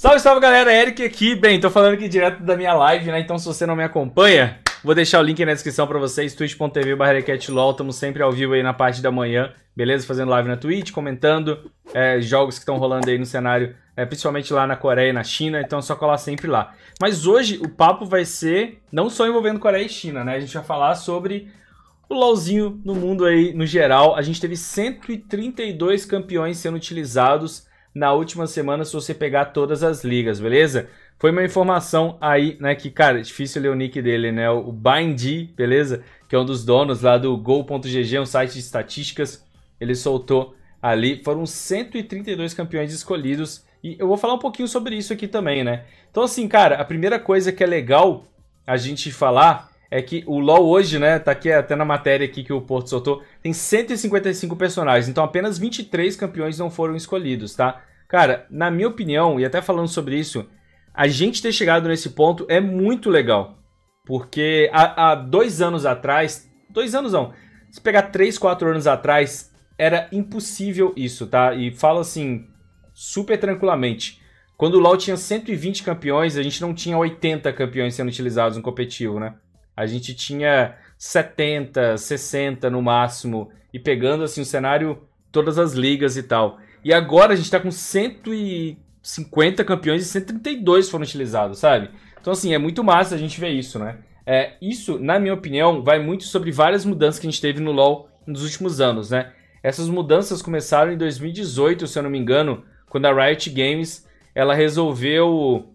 Salve, salve galera, Eric aqui. Bem, tô falando aqui direto da minha live, né? Então se você não me acompanha, vou deixar o link aí na descrição para vocês, twitch.tv barrequetlol, estamos sempre ao vivo aí na parte da manhã, beleza? Fazendo live na Twitch, comentando é, jogos que estão rolando aí no cenário, é, principalmente lá na Coreia e na China, então é só colar sempre lá. Mas hoje o papo vai ser não só envolvendo Coreia e China, né? A gente vai falar sobre o LOLzinho no mundo aí no geral. A gente teve 132 campeões sendo utilizados na última semana se você pegar todas as ligas, beleza? Foi uma informação aí, né, que, cara, difícil ler o nick dele, né? O Bindy, beleza? Que é um dos donos lá do Gol.gg, é um site de estatísticas. Ele soltou ali, foram 132 campeões escolhidos. E eu vou falar um pouquinho sobre isso aqui também, né? Então, assim, cara, a primeira coisa que é legal a gente falar é que o LoL hoje, né, tá aqui até na matéria aqui que o Porto soltou, tem 155 personagens, então apenas 23 campeões não foram escolhidos, tá? Cara, na minha opinião, e até falando sobre isso, a gente ter chegado nesse ponto é muito legal, porque há, há dois anos atrás, dois anos não, se pegar três, quatro anos atrás, era impossível isso, tá? E falo assim, super tranquilamente, quando o LoL tinha 120 campeões, a gente não tinha 80 campeões sendo utilizados no competitivo, né? A gente tinha 70, 60 no máximo, e pegando assim o cenário, todas as ligas e tal. E agora a gente tá com 150 campeões e 132 foram utilizados, sabe? Então, assim, é muito massa a gente ver isso, né? É, isso, na minha opinião, vai muito sobre várias mudanças que a gente teve no LoL nos últimos anos, né? Essas mudanças começaram em 2018, se eu não me engano, quando a Riot Games ela resolveu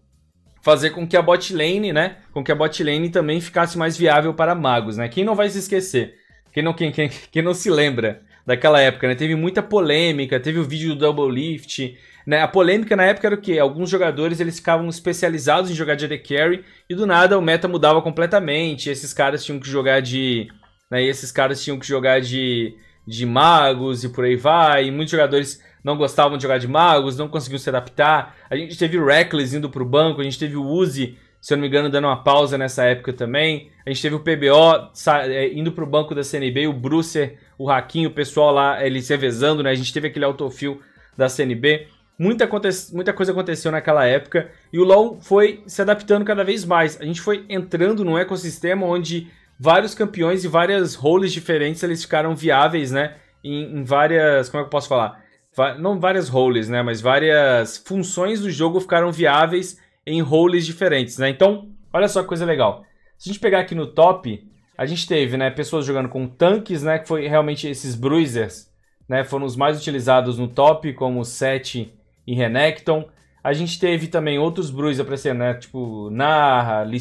fazer com que a bot lane, né? Com que a bot lane também ficasse mais viável para magos, né? Quem não vai se esquecer? Quem não, quem, quem, quem não se lembra daquela época, né? Teve muita polêmica, teve o vídeo do Double Lift, né? A polêmica na época era o quê? Alguns jogadores eles ficavam especializados em jogar de AD Carry e do nada o meta mudava completamente, esses caras tinham que jogar de... Né? E esses caras tinham que jogar de de magos e por aí vai. E muitos jogadores não gostavam de jogar de magos, não conseguiam se adaptar. A gente teve o Reckless indo pro banco, a gente teve o Uzi, se eu não me engano, dando uma pausa nessa época também. A gente teve o PBO é, indo pro banco da CNB, o Brucer, o Raquinho, o pessoal lá, é, ele se revezando, né? A gente teve aquele autofil da CNB. Muita, muita coisa aconteceu naquela época e o LoL foi se adaptando cada vez mais. A gente foi entrando num ecossistema onde vários campeões e várias roles diferentes, eles ficaram viáveis, né? Em, em várias. Como é que eu posso falar? Va não várias roles, né? Mas várias funções do jogo ficaram viáveis em roles diferentes, né? Então, olha só que coisa legal. Se a gente pegar aqui no top, a gente teve, né, pessoas jogando com tanques, né, que foi realmente esses bruisers, né, foram os mais utilizados no top, como Set e Renekton. A gente teve também outros bruisers aparecendo, né, tipo Narra, Lee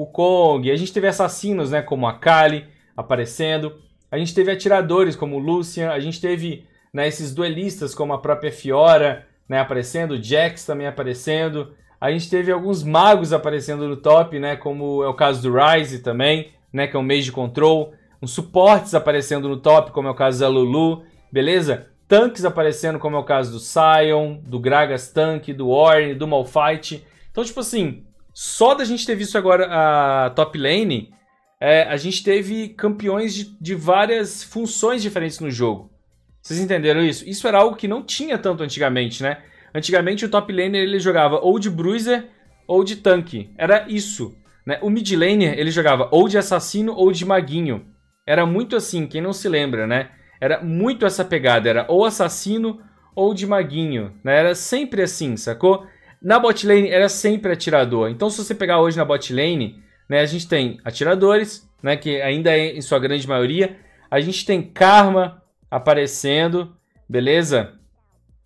o Kong, a gente teve assassinos, né, como a Kali aparecendo, a gente teve atiradores como o Lucian, a gente teve né, esses duelistas como a própria Fiora né, aparecendo, o Jax também aparecendo, a gente teve alguns magos aparecendo no top, né, como é o caso do Ryze também, né, que é um mês de control, uns suportes aparecendo no top, como é o caso da Lulu, beleza? Tanques aparecendo, como é o caso do Sion, do Gragas Tank, do Orn, do Malphite. Então, tipo assim, só da gente ter visto agora a top lane, é, a gente teve campeões de, de várias funções diferentes no jogo. Vocês entenderam isso? Isso era algo que não tinha tanto antigamente, né? Antigamente o top laner ele jogava ou de bruiser ou de tanque. Era isso. Né? O mid laner ele jogava ou de assassino ou de maguinho. Era muito assim, quem não se lembra, né? Era muito essa pegada, era ou assassino ou de maguinho, né? Era sempre assim, sacou? Na botlane era sempre atirador. Então se você pegar hoje na botlane, né, a gente tem atiradores, né, que ainda é em sua grande maioria. A gente tem Karma aparecendo, beleza?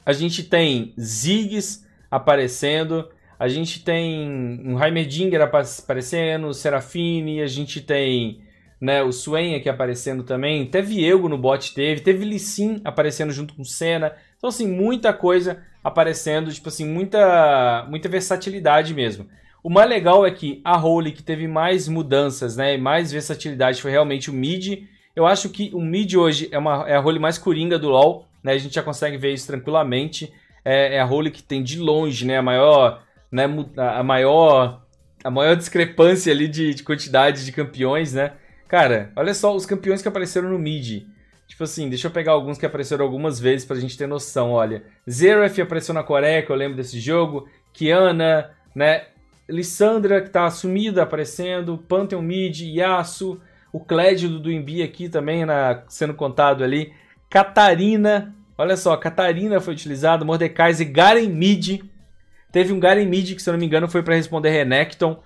A gente tem Ziggs aparecendo, a gente tem um Heimerdinger aparecendo, Serafine, a gente tem né, o Swain aqui aparecendo também, teve Viego no bot teve, teve Lissin aparecendo junto com Senna, então, assim, muita coisa aparecendo, tipo assim, muita, muita versatilidade mesmo. O mais legal é que a Role que teve mais mudanças, né, mais versatilidade, foi realmente o mid. Eu acho que o mid hoje é, uma, é a Role mais coringa do LoL, né, a gente já consegue ver isso tranquilamente. É, é a Role que tem de longe, né, a maior, né, a maior, a maior discrepância ali de, de quantidade de campeões, né. Cara, olha só os campeões que apareceram no mid. Tipo assim, deixa eu pegar alguns que apareceram algumas vezes pra gente ter noção, olha. Zeref apareceu na Coreia, que eu lembro desse jogo. Kiana, né? Lissandra, que tá sumida aparecendo. Pantheon Mid, Yasuo. O Clédio do Duimbi aqui também na, sendo contado ali. Catarina, olha só, Catarina foi utilizado. Mordekaiser, Garen Mid. Teve um Garen Mid que, se eu não me engano, foi para responder Renekton.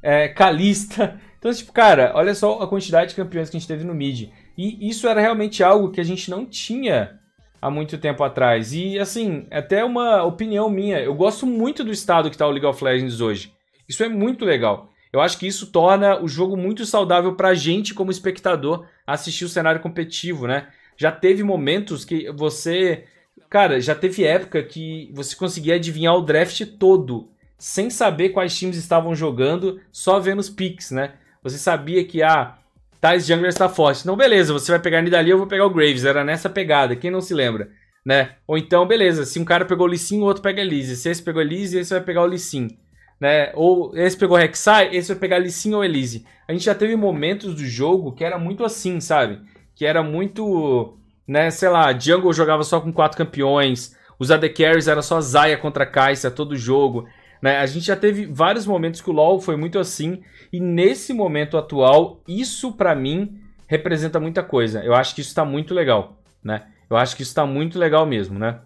É, Calista. Então, tipo, cara, olha só a quantidade de campeões que a gente teve no mid. E isso era realmente algo que a gente não tinha há muito tempo atrás. E assim, até uma opinião minha, eu gosto muito do estado que está o League of Legends hoje. Isso é muito legal. Eu acho que isso torna o jogo muito saudável a gente como espectador assistir o cenário competitivo, né? Já teve momentos que você, cara, já teve época que você conseguia adivinhar o draft todo sem saber quais times estavam jogando, só vendo os picks, né? Você sabia que ah, Tais junglers tá forte. Então, beleza, você vai pegar Nidalee, eu vou pegar o Graves. Era nessa pegada, quem não se lembra, né? Ou então, beleza, se um cara pegou o Lissin, o outro pega Elise. Se esse pegou Elise, esse vai pegar o Lissin. Né? Ou esse pegou Rek'Sai, esse vai pegar Lissin ou Elise. A gente já teve momentos do jogo que era muito assim, sabe? Que era muito, né, sei lá, Jungle jogava só com quatro campeões, os AD Carries era só Zaya contra Kai'Sa todo jogo. Né? A gente já teve vários momentos que o LoL foi muito assim, e nesse momento atual, isso para mim representa muita coisa. Eu acho que isso tá muito legal, né? Eu acho que isso tá muito legal mesmo, né?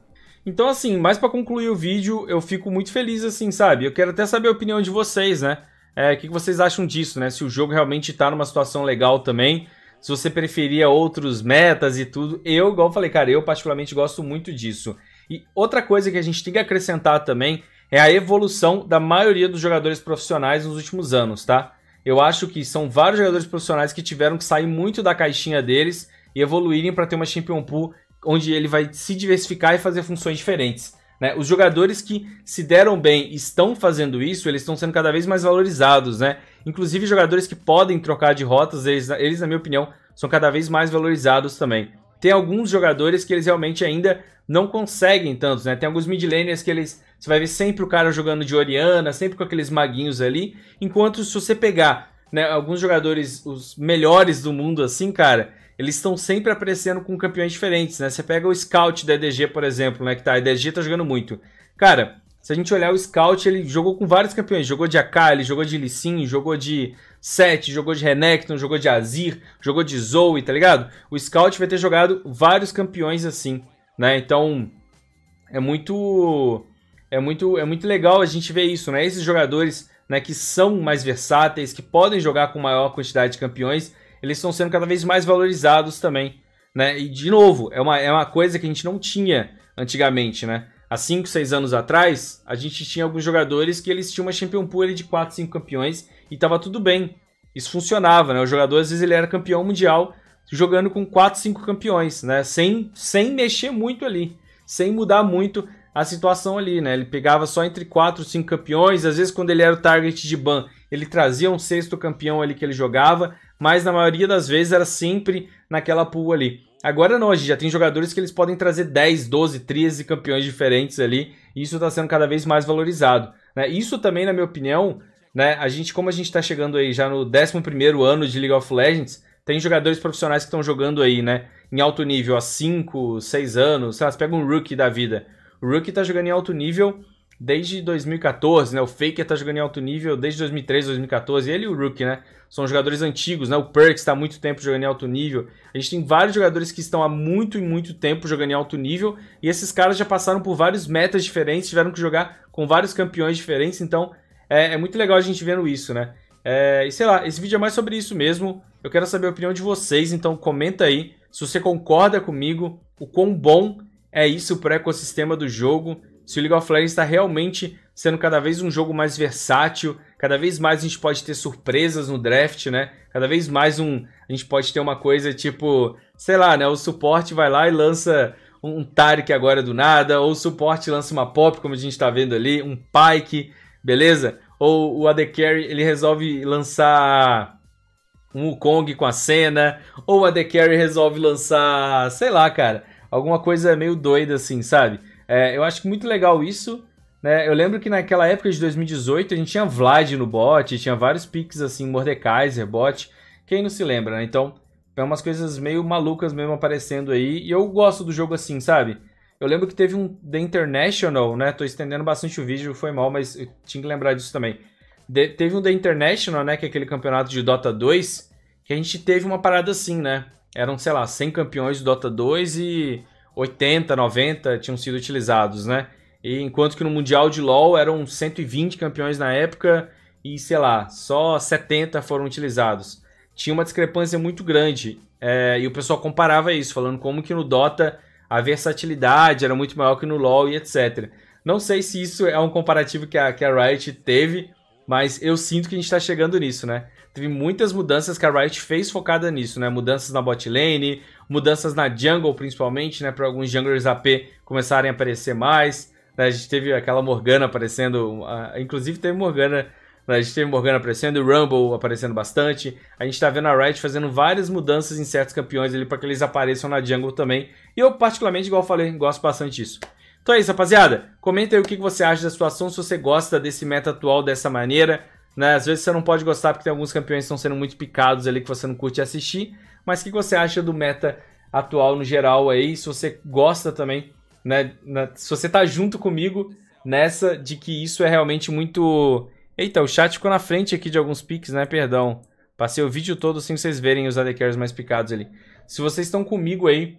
Então, assim, mais para concluir o vídeo, eu fico muito feliz, assim, sabe? Eu quero até saber a opinião de vocês, né? É, o é, que, que vocês acham disso, né? Se o jogo realmente tá numa situação legal também, se você preferia outros metas e tudo. Eu, igual eu falei, cara, eu particularmente gosto muito disso. E outra coisa que a gente tem que acrescentar também é a evolução da maioria dos jogadores profissionais nos últimos anos, tá? Eu acho que são vários jogadores profissionais que tiveram que sair muito da caixinha deles e evoluírem para ter uma Champion Pool onde ele vai se diversificar e fazer funções diferentes. Né? Os jogadores que se deram bem e estão fazendo isso, eles estão sendo cada vez mais valorizados, né? Inclusive jogadores que podem trocar de rotas, eles, eles, na minha opinião, são cada vez mais valorizados também. Tem alguns jogadores que eles realmente ainda não conseguem tantos, né? Tem alguns mid laners que eles você vai ver sempre o cara jogando de Oriana, sempre com aqueles maguinhos ali. Enquanto se você pegar né, alguns jogadores, os melhores do mundo, assim, cara, eles estão sempre aparecendo com campeões diferentes, né? Você pega o Scout da EDG, por exemplo, né? Que tá, a EDG tá jogando muito. Cara, se a gente olhar o Scout, ele jogou com vários campeões. Jogou de Akali, jogou de Lissin, jogou de Set, jogou de Renekton, jogou de Azir, jogou de Zoe, tá ligado? O Scout vai ter jogado vários campeões assim, né? Então, é muito é muito, é muito legal a gente ver isso, né? Esses jogadores né, que são mais versáteis, que podem jogar com maior quantidade de campeões, eles estão sendo cada vez mais valorizados também. Né? E, de novo, é uma, é uma coisa que a gente não tinha antigamente, né? Há 5, 6 anos atrás, a gente tinha alguns jogadores que eles tinham uma Champion Pool de 4, 5 campeões e tava tudo bem. Isso funcionava, né? O jogador, às vezes, ele era campeão mundial jogando com 4, 5 campeões, né? Sem, sem mexer muito ali, sem mudar muito a situação ali, né? Ele pegava só entre quatro, cinco campeões, às vezes quando ele era o target de ban, ele trazia um sexto campeão ali que ele jogava, mas na maioria das vezes era sempre naquela pool ali. Agora não, a gente já tem jogadores que eles podem trazer 10, 12, 13 campeões diferentes ali, e isso está sendo cada vez mais valorizado. Né? Isso também, na minha opinião, né, a gente, como a gente está chegando aí já no 11º ano de League of Legends, tem jogadores profissionais que estão jogando aí, né, em alto nível há 5, 6 anos, sei lá, você pega um rookie da vida, o Rookie tá jogando em alto nível desde 2014, né? O Faker tá jogando em alto nível desde 2013, 2014. Ele e o Rookie, né? São jogadores antigos, né? O Perks está há muito tempo jogando em alto nível. A gente tem vários jogadores que estão há muito e muito tempo jogando em alto nível. E esses caras já passaram por vários metas diferentes, tiveram que jogar com vários campeões diferentes. Então, é, é muito legal a gente vendo isso, né? É, e sei lá, esse vídeo é mais sobre isso mesmo. Eu quero saber a opinião de vocês, então comenta aí se você concorda comigo, o quão bom é isso para o ecossistema do jogo. Se o League of Legends está realmente sendo cada vez um jogo mais versátil, cada vez mais a gente pode ter surpresas no draft, né? Cada vez mais um, a gente pode ter uma coisa tipo, sei lá, né? O suporte vai lá e lança um Tarik agora do nada, ou o suporte lança uma pop, como a gente está vendo ali, um Pike, beleza? Ou o AD Carry, ele resolve lançar um Wukong com a cena, ou o AD Carry resolve lançar, sei lá, cara, alguma coisa meio doida, assim, sabe? É, eu acho muito legal isso. Né? Eu lembro que naquela época de 2018 a gente tinha Vlad no bot, tinha vários picks assim, Mordekaiser, bot. Quem não se lembra, né? Então, é umas coisas meio malucas mesmo aparecendo aí. E eu gosto do jogo assim, sabe? Eu lembro que teve um The International, né? Tô estendendo bastante o vídeo, foi mal, mas eu tinha que lembrar disso também. De teve um The International, né? Que é aquele campeonato de Dota 2, que a gente teve uma parada assim, né? eram, sei lá, 100 campeões do Dota 2 e 80, 90 tinham sido utilizados, né? E enquanto que no Mundial de LoL eram 120 campeões na época e, sei lá, só 70 foram utilizados. Tinha uma discrepância muito grande é, e o pessoal comparava isso, falando como que no Dota a versatilidade era muito maior que no LoL e etc. Não sei se isso é um comparativo que a, que a Riot teve, mas eu sinto que a gente está chegando nisso, né? teve muitas mudanças que a Riot fez focada nisso, né? Mudanças na bot lane, mudanças na jungle principalmente, né? Para alguns junglers AP começarem a aparecer mais. Né? A gente teve aquela Morgana aparecendo, inclusive teve Morgana, né? a gente teve Morgana aparecendo, Rumble aparecendo bastante. A gente tá vendo a Riot fazendo várias mudanças em certos campeões ali para que eles apareçam na jungle também. E eu particularmente, igual eu falei, gosto bastante disso. Então é isso, rapaziada. Comenta aí o que você acha da situação, se você gosta desse meta atual dessa maneira. Né? Às vezes você não pode gostar porque tem alguns campeões que estão sendo muito picados ali que você não curte assistir. Mas o que você acha do meta atual no geral aí? Se você gosta também, né? se você tá junto comigo nessa de que isso é realmente muito. Eita, o chat ficou na frente aqui de alguns piques, né? Perdão. Passei o vídeo todo sem vocês verem os AD Carries mais picados ali. Se vocês estão comigo aí,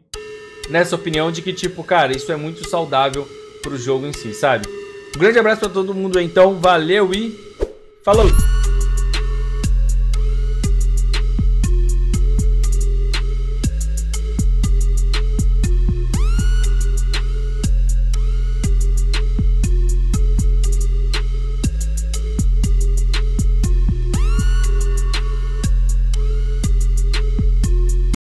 nessa opinião de que, tipo, cara, isso é muito saudável pro jogo em si, sabe? Um grande abraço para todo mundo então, valeu e Falou!